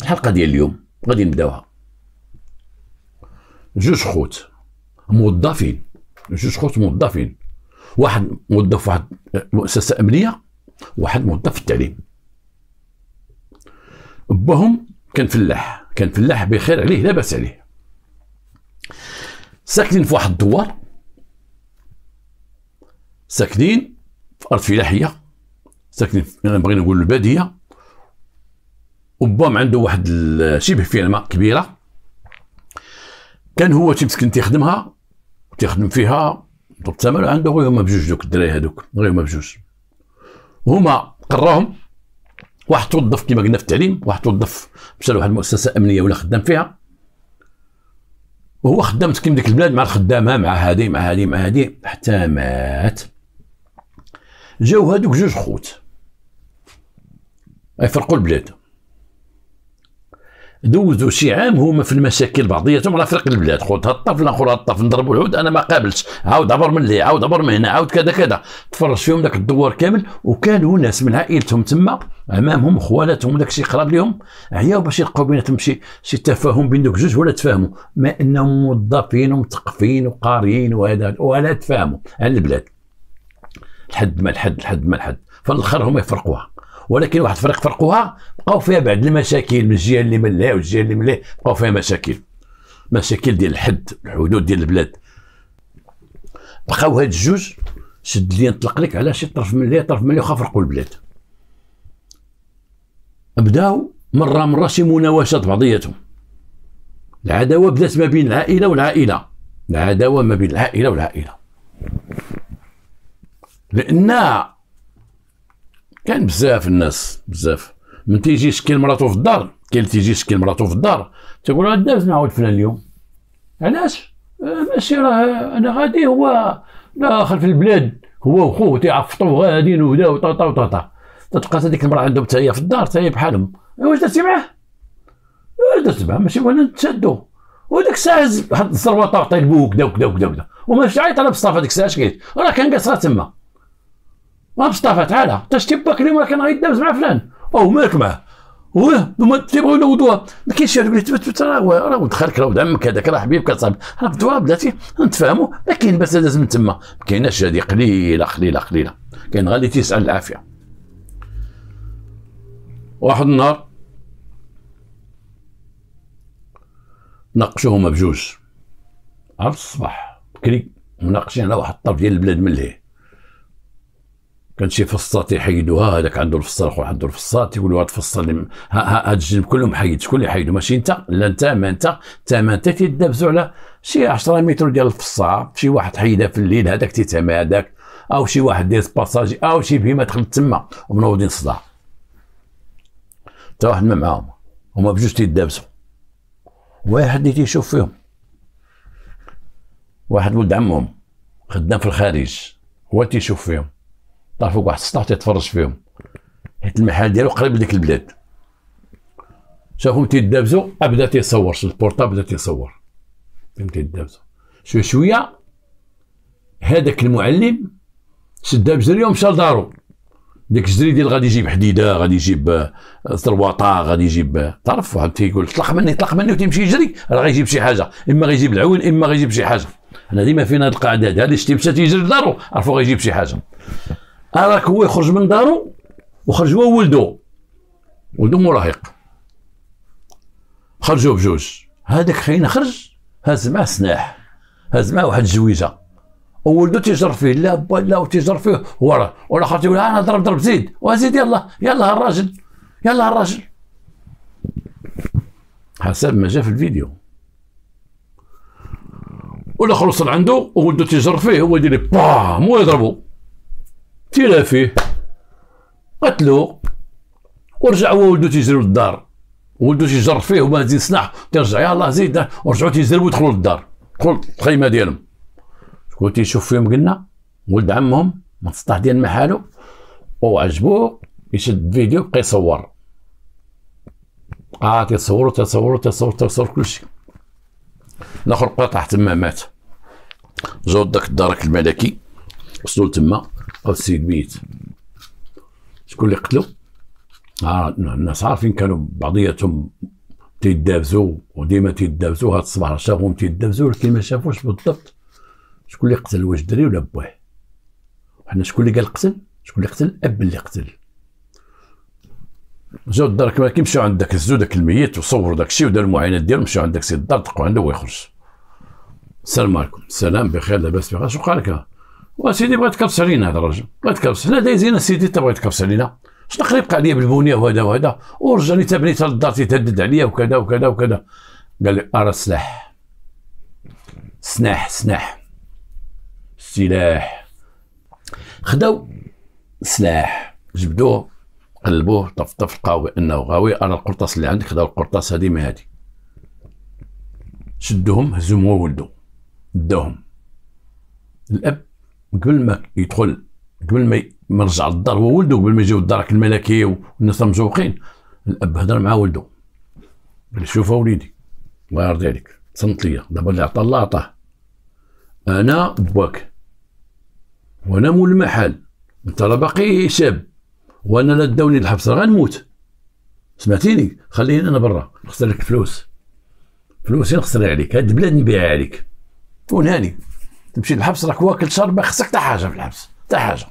الحلقه ديال اليوم غادي نبداوها جوج خوت موظفين جوج خوت موظفين واحد موظف واحد مؤسسه امنيه واحد موظف في التعليم باهم كان فلاح كان فلاح بخير عليه لا باس عليه ساكنين في واحد الدوار ساكنين في ارض فلاحيه ساكنين في... انا بغينا نقول الباديه وبوم عنده واحد شبه فيرما كبيره كان هو تيمسكن تيخدمها تيخدم فيها ضرب الثمن عنده غير هما بجوج دوك الدراري هذوك غير هما بجوج هما قراهم واحد توظف كما قلنا في التعليم واحد توظف مشى لواحد المؤسسه امنيه ولا خدام فيها وهو خدام تكيم ديك البلاد مع الخدامه مع هادي مع هادي مع هادي حتى مات جاو هادوك جوج خوت يفرقوا البلاد دوزوا شي عام هما في المشاكل بعضياتهم راه فرق البلاد خذ هالطف الاخر هالطف نضربوا العود انا ما قابلتش عاود عبر من لي عاود عبر من هنا عاود كذا كذا تفرج فيهم ذاك الدوار كامل وكانوا ناس من عائلتهم تما امامهم خوالاتهم وداك الشيء قراب لهم عياو باش يلقاو بيناتهم شي شي تفاهم بين دوك جوج ولا تفاهموا ما انهم موظفين ومثقفين وقاريين وهذا ولا تفاهموا على البلاد لحد ما لحد لحد ما لحد فالاخر هما يفرقوها ولكن واحد الفريق فرقوها بقاو فيها بعض المشاكل من الجهه اللي من لها والجهه اللي من لها بقاو فيها مشاكل مشاكل ديال الحد الحدود ديال البلاد بقاو هاد الجوج شد لي نطلق لك على شي طرف من ليه طرف من ليه وخا فرقوا البلاد بداو مره مره شي مناوشات بعضياتهم العداوه بدات ما بين العائله والعائله العداوه ما بين العائله والعائله لان كان بزاف الناس بزاف من تيجي يشكي لمراتو في الدار كاين تيجي يشكي لمراتو في الدار تقول راه دابز نعاود فلان اليوم علاش أه، ماشي راه انا غادي هو لا خلف البلاد هو وخوه تيعفطوا غاديين ودا وطاطا وطاطا تتبقى هذيك المراه عندهم حتى هي في الدار حتى هي بحالهم أه، واش درتي معاه؟ أه، واش درت معاه ماشي وانا نتشدو وديك الساعه هز واحد الزروطه وعطي البوك داك وكدا وكدا وكدا وما عيط على بصاف هذيك الساعه اش كاين راه كان قاصره تما مصطفى تعالى تشتي باك اليوم راه كان غيدابز مع فلان او مالك معاه واه تيبغيو ينوضوها ما كاينش هذوك اللي تبت راه راه ولد خالك راه ولد عمك هذاك راه حبيبك صاحبي راه بدوا بلاتي نتفاهموا ما كاين باس لازم من تما ما كايناش هذه قليله قليله قليله كاين غير اللي تيسال العافيه واحد النهار ناقشوهما بجوج عرفت الصباح بكري مناقشين على واحد الطرف ديال البلاد من لهيه كان شي فصات يحيدوها هذاك عنده الفصال اخو عنده الفصات يقولوا هاد ها هاد الجنب كلهم حيد شكون اللي يحيدو ماشي انت لا انت ما انت انت ما انت تيدابزو على شي 10 متر ديال الفصاعه شي واحد حيدها في الليل هذاك تيتهمى هذاك او شي واحد داير باساجي او شي بهيمه دخلت تما ومنوضين صداع حتى واحد ما معاهم هما بجوج تيدابزو واحد اللي تيشوف فيهم واحد ولد عمهم خدام في الخارج هو تيشوف فيهم طلع واحد السطح تيتفرج فيهم حيت المحل ديالو قريب لديك البلاد شافهم تيدابزو آه، بدا تيصور البورتا بدا تيصور فهم تيدابزو شويه شويه هذاك المعلم شدها بجريه ومشى لدارو ديك الجري ديال غادي يجيب حديده غادي يجيب آه، ثرواطه غادي يجيب آه، تعرف واحد تيقول طلق مني طلق مني وتيمشي يجري راه غيجيب شي حاجه اما غيجيب العون اما غيجيب شي حاجه انا ديما فينا هاد القاعده هذا اللي شتي مشى تيجري لدارو عرفو غيجيب شي حاجه اراك هو يخرج من دارو وخرج هو وولدو ولدو مراهق خرجوا بجوج هذاك خينا خرج هاز معاه سناح هاز معاه واحد الزويجه وولدو تيجر فيه لا با لا وتيجر فيه ورا والاخر يقول انا ضرب ضرب زيد وزيد يلا يلا الراجل يلا الراجل حسب ما جا في الفيديو ولا وصل عنده وولدو تيجر فيه هو يدير مو يضربو تيرا فيه قتلو ورجع هو ولدو تيجرو للدار ولدو تيجر فيه وما زيد صنع ترجع يا الله زيد ورجعوا تيجربوا يدخلوا للدار دخلوا الخيمه ديالهم شكون تيشوف فيهم قلنا ولد عمهم ما تسطح ديال محالو وعجبوه يشد فيديو بقى يصور اه تيصور تيصوروا تيصوروا تيصوروا كلشي الاخر بقى طاح تما مات جاو داك الدرك الملكي وصلوا تما قال السيد ميت شكون اللي قتلو آه الناس عارفين كانوا بعضياتهم تيدابزو وديما تيدابزو هاد الصباح شافوهم تيدابزو ولكن ما شافوش بالضبط شكون اللي قتل واش دري ولا بوه حنا شكون اللي قال قتل شكون اللي قتل الاب اللي قتل جاو الدار كما كيمشيو مشاو عندك هزو داك الميت وصوروا داك الشيء وداروا المعاينات ديالهم مشاو عندك سيد السيد الدار طقوا عنده ويخرج السلام عليكم السلام بخير لاباس بخير شنو قالك وسيدي بغيت تكبس علينا هذا الرجل بغيت يتكبسر حنا دايزين سيدي انت بغا علينا شنو قريب يبقى عليا بالبنيه وهذا وهذا ورجعني تبني حتى الدار تيتهدد عليا وكذا وكذا وكذا قال لي ارى السلاح سناح سناح سلاح خداو سلاح جبدوه قلبوه طفطف لقاو انه غاوي انا القرطاس اللي عندك خداو القرطاس هادي ما هادي شدوهم هزوهم هو ولدو داهم الاب قبل ما يدخل قبل ما يرجع للدار هو ولده قبل ما يجيو الدرك الملكيه والناس المزوقين الاب هضر مع ولده قال شوف وليدي الله يرضي عليك صمت ليا دابا اللي عطى الله عطاه انا بواك وانا مول المحل انت راه باقي شاب وانا لا داوني الحبس راه غنموت سمعتيني خليني انا برا نخسر لك فلوس فلوسي نخسرها عليك هاد البلاد نبيعها عليك ونهاني تمشي للحبس راك واكل شرب ما خصك حتى حاجه في الحبس حتى حاجه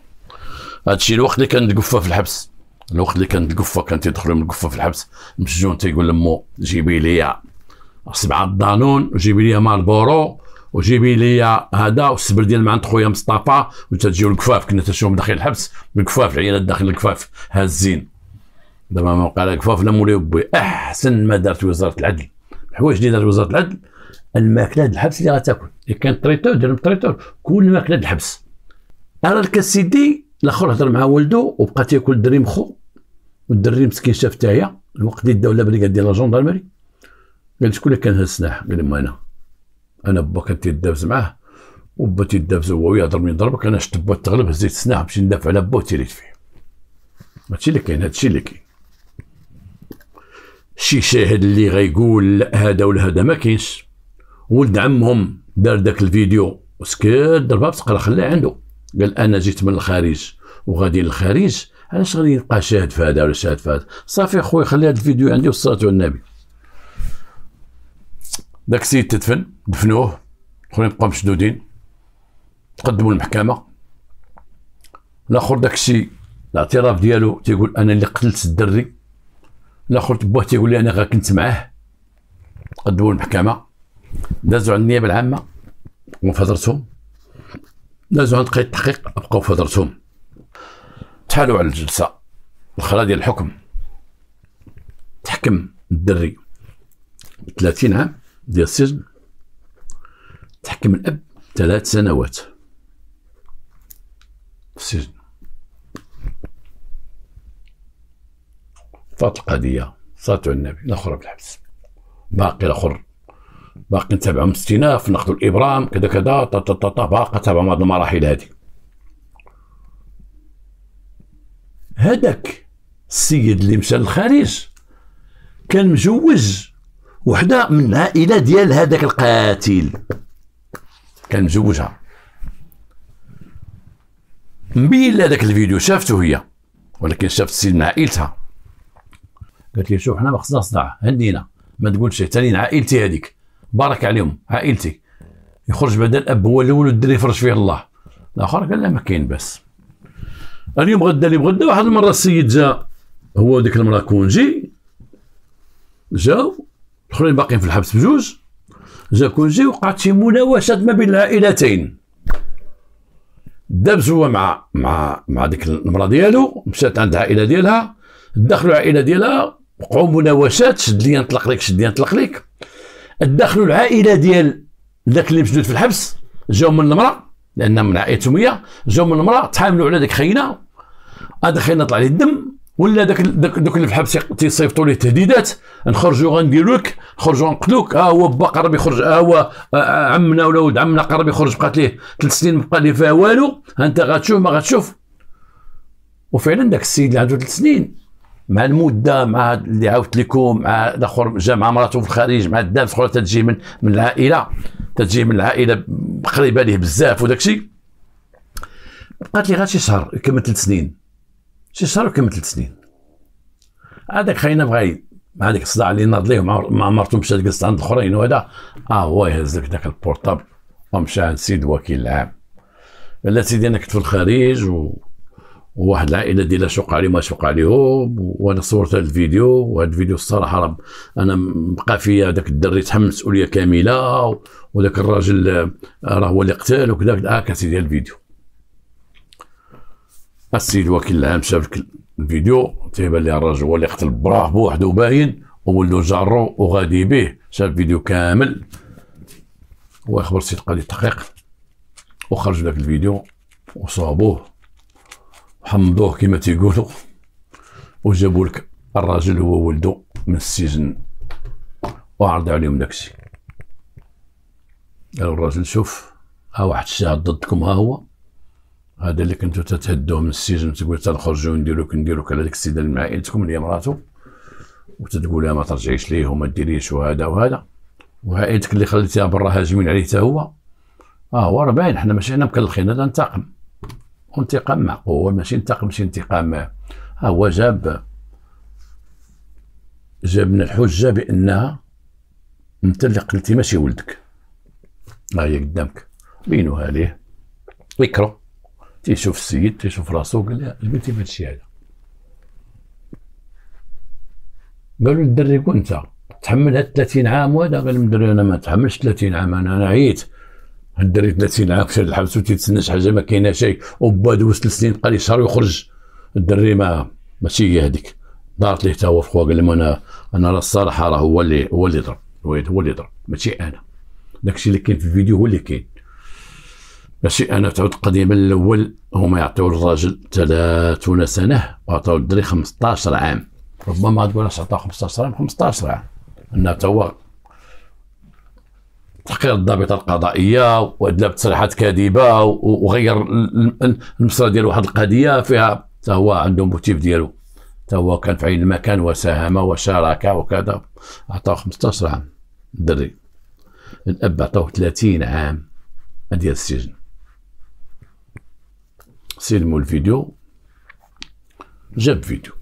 هادشي الوقت اللي كانت القفه في الحبس الوقت اللي كانت القفه كانت يدخلوا من القفه في الحبس مسجون تيقول لمو جيبي لي سبعه الدانون وجيبي لي ماربورو وجيبي لي هذا والسبر ديال عند خويا مصطفى وتجيو الكفاف كنا تشوفهم داخل الحبس بالكفاف العيالات داخل الكفاف هازين دابا ما وقع لا كفاف لا مولاي بوي احسن ما دارت وزاره العدل الحوايج اللي دارت وزاره العدل الماكله الحبس اللي غتاكل اللي كان تريتور درهم تريتور كل ماكله الحبس انا لك سيدي الاخر هضر مع ولدو وبقى تاكل الدري مخو والدري مسكين شاف تايا الوقت ديال داو بريكا ديال لا جوندارمري قال شكون اللي كان هاد السلاح قال لهم انا انا با كان تيدافز معاه وبا تيدافز هو ويهضر من ضربك انا شفت با تغلب هزيت السلاح باش ندافع على با وتيريت فيه هادشي اللي كاين هادشي اللي كاين شي شاهد اللي غيقول هذا ولا هذا ما كاينش ولد عمهم دار داك الفيديو وسكت ضربها بتقرا خلاه عنده قال انا جيت من الخارج وغادي للخارج علاش غادي يبقى شاهد في هذا ولا شاهد في هذا صافي خويا خلي هذا الفيديو عندي والصلاه على النبي داك السيد تدفن دفنوه خويا بقاو مشدودين تقدموا للمحكمه الاخر داك الشيء الاعتراف ديالو تيقول انا اللي قتلت الدري الاخر تبوه تيقول لي انا غا كنت معاه تقدموا المحكمه دازوا عند النيابه العامه وفضرتهم دازوا عند قيد التحقيق بقاو فضرتهم تحالوا على الجلسه الاخرى ديال الحكم تحكم الدري 30 عام ديال السجن تحكم الاب ثلاث سنوات في السجن فات القضيه صلاه النبي الاخر بالحبس باقي الاخر باقي من الاستئناف ناخذوا الابرام كذا كذا طا طا طا باقي تابعهم هذه المراحل هذه هذاك السيد اللي مشى للخارج كان مجوز وحده من العائله ديال هذاك القاتل كان مزوجها مبين هذاك الفيديو شافته هي ولكن شافت السيد من عائلتها قالت لي شوف حنا ما خصنا صداع هنينا ما تقولش حتى عائلتي هذيك بارك عليهم عائلتي يخرج بعد الاب هو الاول والدري يفرج فيه الله الاخر قال لا ما كاين باس اليوم غدا اللي بغدا واحد المره السيد جا هو وديك المراه كونجي جاو الاخرين باقيين في الحبس بجوج جا كونجي وقعت شي مناوشات ما بين العائلتين دابز هو مع مع مع ديك المراه ديالو مشات عند العائله ديالها دخلوا العائله ديالها وقعوا مناوشات شد لي نطلق لك شد لي نطلق لك دخلوا العائله ديال ذاك اللي مشدود في الحبس جاو من المراه لان من عائلتهم هي جاو من المراه تحاملوا على ديك خينا هذا خينا طلع ليه الدم ولا ذاك ذاك اللي في الحبس تيصيفطوا ليه تهديدات نخرجوا غنديروا لك نخرجوا غنقتلوك ها هو با قرب يخرج ها هو آه، آه، عمنا ولا ولد عمنا قرب يخرج بقات ليه ثلاث سنين ما بقى ليه فيها والو انت غتشوف ما غتشوف وفعلا ذاك السيد اللي عنده ثلاث سنين مع المده مع اللي عاودت لكم مع الاخر جا مع مراته في الخارج مع الدار الاخرى تتجي من من العائله تتجي من العائله قريبه ليه بزاف وداك الشيء بقات لي غير شي شهر كملت ثلاث سنين شي شهر وكملت ثلاث سنين هذاك خينا بغا مع هذيك الصداع اللي ناض ليه مع مرته مشات جلست عند الاخرين وهذا اه هو يهز لك ذاك البورطابل ومشى عند السيد الوكيل العام قال له سيدي انا كنت في الخارج و وواحد العائله ديالها شق عليهم وشق عليهم وانا صورت هذا الفيديو وهذا الفيديو الصراحه راه انا بقى فيا ذاك الدري تحمل مسؤوليه كامله وذاك الراجل راه هو اللي قتل وكذا العكس آه، ديال الفيديو السيد الوكيل العام شاف الفيديو تيبان لي الراجل هو اللي قتل براه بوحدو باين وولدو جارو وغادي به شاف الفيديو كامل وخبر السيد قاضي التحقيق وخرج ذاك الفيديو وصابوه حمضوه كما تيقولوا وجابوا لك الراجل هو ولده من السجن وعرض عليهم داكشي قالوا الراجل شوف ها واحد الشاهد ضدكم ها هو هذا اللي كنتو تتهدوه من السجن تقول تنخرجوا نديرو كنديرو على ديك السيده اللي مع عائلتكم اللي هي مراتو وتتقول لها ما ترجعيش ليه وما ديريش وهذا وهذا وعائلتك اللي خليتيها برا هاجمين عليه حتى هو اه هو راه باين حنا ماشي انا مكلخين هذا انتقم انتقام معقول ماشي انتقام ماشي انتقام ها هو جاب جاب من الحجه بانها انت اللي قتلتي ماشي ولدك ها هي قدامك بينوها ليه يكرو تيشوف السيد تيشوف راسو قال لها جبتي بهذا الشيء هذا قالوا للدري كنت تحمل هاد 30 عام وهذا قال المدري انا ما تحملش 30 عام انا انا عييت الدري 30 عام في الحبس وتيتسنى شي حاجه ما كاينه شيء وبا دوز ثلاث سنين بقى لي شهر ويخرج الدري ما ماشي هي هذيك دارت ليه تا هو خويا قال لهم انا انا راه الصراحه راه هو اللي هو اللي ضرب الوالد هو اللي ضرب ماشي انا داكشي اللي كاين في الفيديو هو اللي كاين ماشي انا تعود قديما الاول هما يعطيو للراجل 30 سنه وعطاو الدري 15 عام ربما تقول اش عطاه 15 عام 15 عام انا هو تحقير الضابطه القضائيه وادلى بتصريحات كاذبه وغير المسره ديال واحد القضيه فيها حتى هو عنده موتيف ديالو حتى هو كان في عين المكان وساهم وشارك وكذا عطاه 15 عام الدري الاب عطاه 30 عام ديال السجن سلموا الفيديو جاب فيديو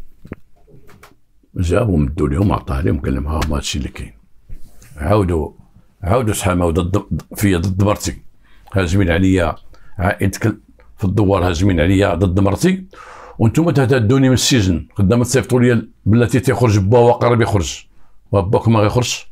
جابوا مدوا لهم عطاه لهم قال لهم ها هما هادشي اللي كاين عاودوا عاودوا سحامه ضد فيا ضد مرتي هاجمين عليا عائلتك في الدوار هاجمين عليا ضد مرتي وانتم تهددوني من السجن قدام تصيفطوا لي بلاتي تيخرج با وقرب يخرج وباك ما غيخرجش